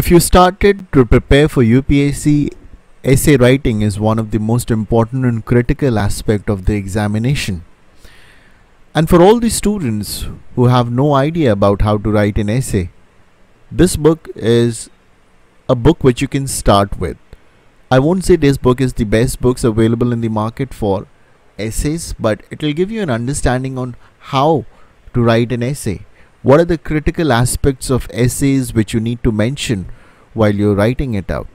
If you started to prepare for UPSC, essay writing is one of the most important and critical aspect of the examination. And for all the students who have no idea about how to write an essay, this book is a book which you can start with. I won't say this book is the best books available in the market for essays, but it will give you an understanding on how to write an essay what are the critical aspects of essays which you need to mention while you're writing it out?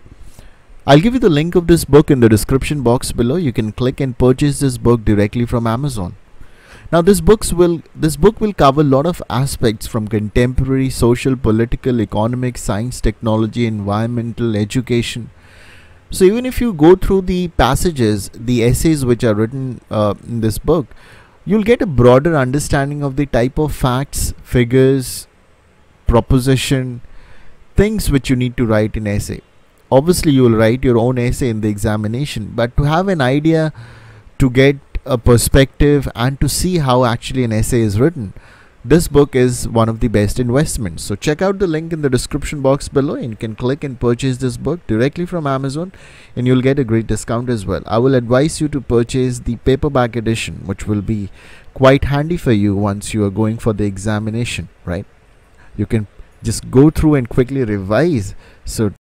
I'll give you the link of this book in the description box below. You can click and purchase this book directly from Amazon. Now this books will this book will cover a lot of aspects from contemporary social, political, economic, science, technology, environmental, education. So even if you go through the passages, the essays which are written uh, in this book, you'll get a broader understanding of the type of facts, figures, proposition, things which you need to write in essay. Obviously, you will write your own essay in the examination, but to have an idea, to get a perspective, and to see how actually an essay is written, this book is one of the best investments. So check out the link in the description box below and you can click and purchase this book directly from Amazon and you'll get a great discount as well. I will advise you to purchase the paperback edition which will be quite handy for you once you are going for the examination, right? You can just go through and quickly revise so